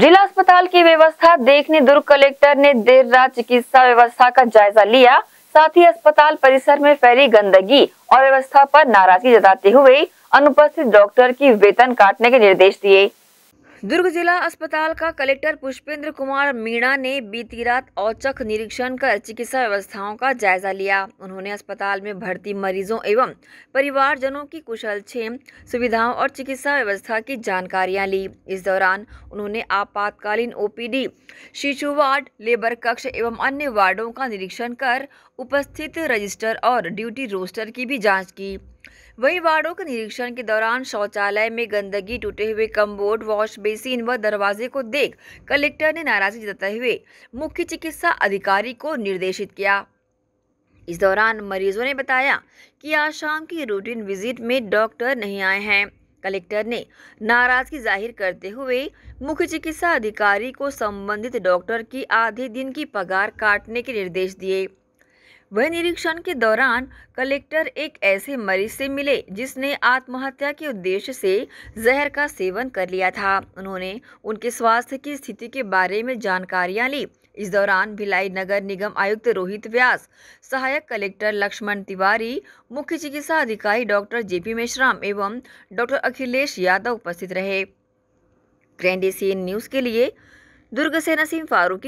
जिला अस्पताल की व्यवस्था देखने दुर्ग कलेक्टर ने देर रात चिकित्सा व्यवस्था का जायजा लिया साथ ही अस्पताल परिसर में फैली गंदगी और व्यवस्था पर नाराजगी जताते हुए अनुपस्थित डॉक्टर की वेतन काटने के निर्देश दिए दुर्ग जिला अस्पताल का कलेक्टर पुष्पेंद्र कुमार मीणा ने बीती रात औचक निरीक्षण कर चिकित्सा व्यवस्थाओं का जायजा लिया उन्होंने अस्पताल में भर्ती मरीजों एवं परिवारजनों की कुशल छेम सुविधाओं और चिकित्सा व्यवस्था की जानकारियां ली इस दौरान उन्होंने आपातकालीन ओपीडी शिशु वार्ड लेबर कक्ष एवं अन्य वार्डों का निरीक्षण कर उपस्थित रजिस्टर और ड्यूटी रोस्टर की भी जाँच की वहीं वार्डों के निरीक्षण के दौरान शौचालय में गंदगी टूटे हुए कम्बोर्ड वॉश बेसिन व दरवाजे को देख कलेक्टर ने नाराजगी जताते हुए मुख्य चिकित्सा अधिकारी को निर्देशित किया इस दौरान मरीजों ने बताया कि आज शाम की रूटीन विजिट में डॉक्टर नहीं आए हैं कलेक्टर ने नाराजगी जाहिर करते हुए मुख्य चिकित्सा अधिकारी को संबंधित डॉक्टर की आधे दिन की पगार काटने के निर्देश दिए वह निरीक्षण के दौरान कलेक्टर एक ऐसे मरीज से मिले जिसने आत्महत्या के उद्देश्य से जहर का सेवन कर लिया था उन्होंने उनके स्वास्थ्य की स्थिति के बारे में जानकारियां ली इस दौरान भिलाई नगर निगम आयुक्त रोहित व्यास सहायक कलेक्टर लक्ष्मण तिवारी मुख्य चिकित्सा अधिकारी डॉक्टर जे पी मेश्राम एवं डॉक्टर अखिलेश यादव उपस्थित रहे ग्रैंड एशियन न्यूज के लिए दुर्ग से नसीम फारूकी